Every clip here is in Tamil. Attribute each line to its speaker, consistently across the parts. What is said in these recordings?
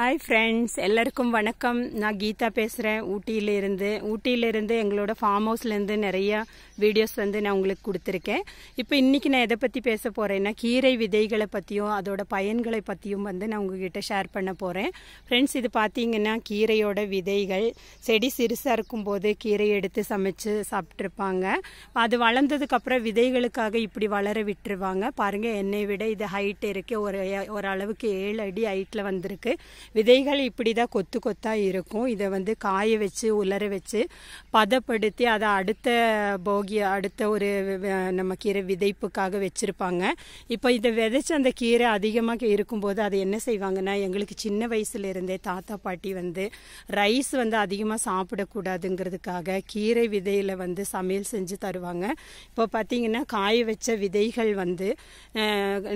Speaker 1: ஹாய் ஃப்ரெண்ட்ஸ் எல்லாருக்கும் வணக்கம் நான் கீதா பேசுகிறேன் ஊட்டியிலேருந்து ஊட்டியிலேருந்து எங்களோட ஃபார்ம் ஹவுஸ்லேருந்து நிறையா வீடியோஸ் வந்து நான் உங்களுக்கு கொடுத்துருக்கேன் இப்போ இன்றைக்கி நான் எதை பற்றி பேச போகிறேன்னா கீரை விதைகளை பற்றியும் அதோட பயன்களை பற்றியும் வந்து நான் உங்ககிட்ட ஷேர் பண்ண போகிறேன் ஃப்ரெண்ட்ஸ் இது பார்த்தீங்கன்னா கீரையோட விதைகள் செடி சிறுசாக இருக்கும்போது கீரை எடுத்து சமைச்சு சாப்பிட்ருப்பாங்க அது வளர்ந்ததுக்கப்புறம் விதைகளுக்காக இப்படி வளர விட்டுருவாங்க பாருங்கள் என்னை விட இது ஹைட் இருக்குது ஒரு ஓரளவுக்கு ஏழு அடி ஹைட்டில் வந்திருக்கு விதைகள் இப்படி தான் கொத்து கொத்தாக இருக்கும் இதை வந்து காய வச்சு உலர வச்சு பதப்படுத்தி அதை அடுத்த போகி அடுத்த ஒரு நம்ம கீரை விதைப்புக்காக வச்சுருப்பாங்க இப்போ இதை விதைச்சி அந்த கீரை அதிகமாக இருக்கும்போது அதை என்ன செய்வாங்கன்னா எங்களுக்கு சின்ன வயசுலேருந்தே தாத்தா பாட்டி வந்து ரைஸ் வந்து அதிகமாக சாப்பிடக்கூடாதுங்கிறதுக்காக கீரை விதையில் வந்து சமையல் செஞ்சு தருவாங்க இப்போ பார்த்தீங்கன்னா காய வச்ச விதைகள் வந்து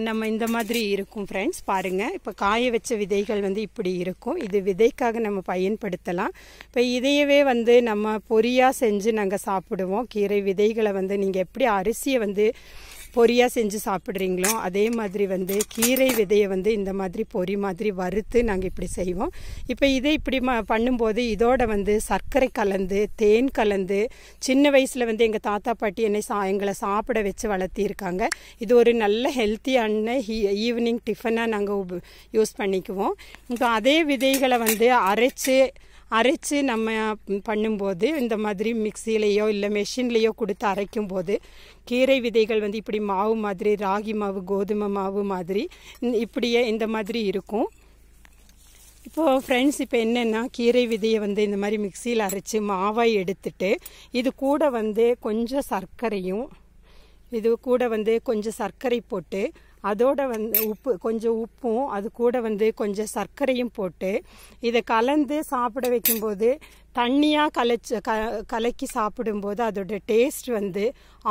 Speaker 1: நம்ம இந்த மாதிரி இருக்கும் ஃப்ரெண்ட்ஸ் பாருங்கள் இப்போ காய வச்ச விதைகள் வந்து இப்படி இப்படி இருக்கும் இது விதைக்காக நம்ம பயன்படுத்தலாம் இப்போ இதையவே வந்து நம்ம பொரியாக செஞ்சு நாங்கள் சாப்பிடுவோம் கீரை விதைகளை வந்து நீங்கள் எப்படி அரிசியை வந்து பொரியாக செஞ்சு சாப்பிட்றீங்களோ அதே மாதிரி வந்து கீரை விதையை வந்து இந்த மாதிரி பொறி மாதிரி வறுத்து நாங்கள் இப்படி செய்வோம் இப்போ இதை இப்படி ம பண்ணும்போது இதோட வந்து சர்க்கரை கலந்து தேன் கலந்து சின்ன வயசில் வந்து எங்கள் தாத்தா பாட்டி என்னை சா எங்களை சாப்பிட வச்சு வளர்த்திருக்காங்க இது ஒரு நல்ல ஹெல்த்தியான ஈவினிங் டிஃபனாக நாங்கள் யூஸ் பண்ணிக்குவோம் இப்போ அதே விதைகளை வந்து அரைச்சி அரைச்சி நம்ம பண்ணும்போது இந்த மாதிரி மிக்சிலேயோ இல்லை மெஷின்லேயோ கொடுத்து அரைக்கும் போது கீரை விதைகள் வந்து இப்படி மாவு மாதிரி ராகி மாவு கோதுமை மாவு மாதிரி இப்படியே இந்த மாதிரி இருக்கும் இப்போது ஃப்ரெண்ட்ஸ் இப்போ என்னென்னா கீரை விதையை வந்து இந்த மாதிரி மிக்சியில் அரைச்சி மாவாய் எடுத்துட்டு இது கூட வந்து கொஞ்சம் சர்க்கரையும் இது கூட வந்து கொஞ்சம் சர்க்கரை போட்டு அதோட வந்து உப்பு கொஞ்சம் உப்பும் அது கூட வந்து கொஞ்சம் சர்க்கரையும் போட்டு இதை கலந்து சாப்பிட வைக்கும்போது தண்ணியாக கலைச்சு க கலக்கி சாப்பிடும்போது அதோட டேஸ்ட் வந்து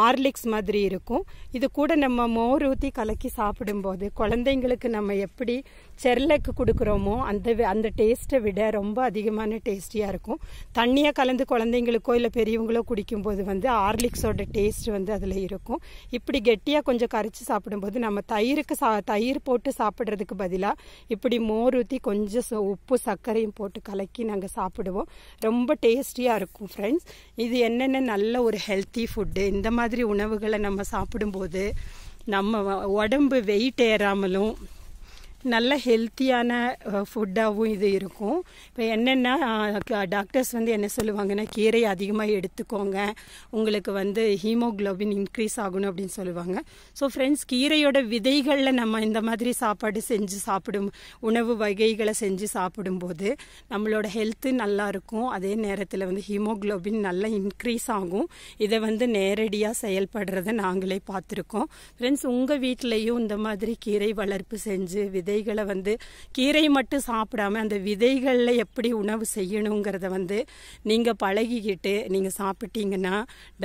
Speaker 1: ஆர்லிக்ஸ் மாதிரி இருக்கும் இது கூட நம்ம மோர் ஊற்றி கலக்கி சாப்பிடும்போது குழந்தைங்களுக்கு நம்ம எப்படி செர்லக்கு கொடுக்குறோமோ அந்த அந்த டேஸ்ட்டை விட ரொம்ப அதிகமான டேஸ்டியாக இருக்கும் தண்ணியாக கலந்து குழந்தைங்களுக்கோ இல்லை பெரியவங்களோ குடிக்கும்போது வந்து ஆர்லிக்ஸோட டேஸ்ட் வந்து அதில் இருக்கும் இப்படி கெட்டியாக கொஞ்சம் கரைச்சி சாப்பிடும்போது நம்ம தயிருக்கு சா தயிர் போட்டு சாப்பிட்றதுக்கு பதிலாக இப்படி மோர் ஊற்றி கொஞ்சம் உப்பு சர்க்கரையும் போட்டு கலக்கி நாங்கள் சாப்பிடுவோம் ரொம்ப டேஸ்டியாக இருக்கும் ஃப்ரெண்ட்ஸ் இது என்னென்ன நல்ல ஒரு ஹெல்த்தி ஃபுட்டு இந்த மாதிரி உணவுகளை நம்ம சாப்பிடும்போது நம்ம உடம்பு வெயிட் ஏறாமலும் நல்ல ஹெல்த்தியான ஃபுட்டாகவும் இது இருக்கும் இப்போ என்னென்னா டாக்டர்ஸ் வந்து என்ன சொல்லுவாங்கன்னா கீரை அதிகமாக எடுத்துக்கோங்க உங்களுக்கு வந்து ஹீமோக்ளோபின் இன்க்ரீஸ் ஆகணும் அப்படின்னு சொல்லுவாங்க ஸோ ஃப்ரெண்ட்ஸ் கீரையோட விதைகளில் நம்ம இந்த மாதிரி சாப்பாடு செஞ்சு சாப்பிடும் உணவு வகைகளை செஞ்சு சாப்பிடும்போது நம்மளோட ஹெல்த்து நல்லாயிருக்கும் அதே நேரத்தில் வந்து ஹீமோக்ளோபின் நல்லா இன்க்ரீஸ் ஆகும் இதை வந்து நேரடியாக செயல்படுறதை நாங்களே பார்த்துருக்கோம் ஃப்ரெண்ட்ஸ் உங்கள் வீட்லேயும் இந்த மாதிரி கீரை வளர்ப்பு செஞ்சு விதை விதைகளை வந்து கீரை மட்டும் சாப்பிடாம அந்த விதைகளில் எப்படி உணவு செய்யணுங்கிறத வந்து நீங்கள் பழகிக்கிட்டு நீங்கள் சாப்பிட்டீங்கன்னா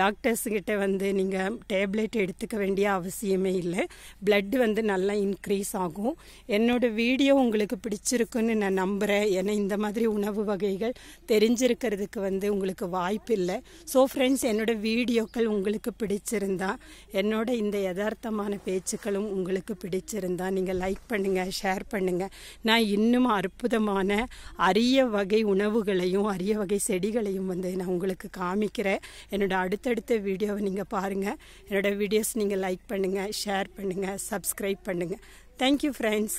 Speaker 1: டாக்டர்ஸுக்கிட்ட வந்து நீங்கள் டேப்லெட் எடுத்துக்க வேண்டிய அவசியமே இல்லை பிளட் வந்து நல்லா இன்க்ரீஸ் ஆகும் என்னோட வீடியோ உங்களுக்கு பிடிச்சிருக்குன்னு நான் நம்புகிறேன் ஏன்னா இந்த மாதிரி உணவு வகைகள் தெரிஞ்சிருக்கிறதுக்கு வந்து உங்களுக்கு வாய்ப்பு இல்லை ஸோ ஃப்ரெண்ட்ஸ் என்னோட வீடியோக்கள் உங்களுக்கு பிடிச்சிருந்தா என்னோட இந்த யதார்த்தமான பேச்சுக்களும் உங்களுக்கு பிடிச்சிருந்தா நீங்கள் லைக் பண்ணுங்கள் ஷேர் பண்ணுங்கள் நான் இன்னும் அற்புதமான அரிய வகை உணவுகளையும் அரிய வகை செடிகளையும் வந்து நான் உங்களுக்கு காமிக்கிறேன் என்னோடய அடுத்தடுத்த வீடியோவை நீங்கள் பாருங்கள் என்னோடய வீடியோஸ் நீங்கள் லைக் பண்ணுங்கள் ஷேர் பண்ணுங்கள் சப்ஸ்கிரைப் பண்ணுங்கள் தேங்க்யூ ஃப்ரெண்ட்ஸ்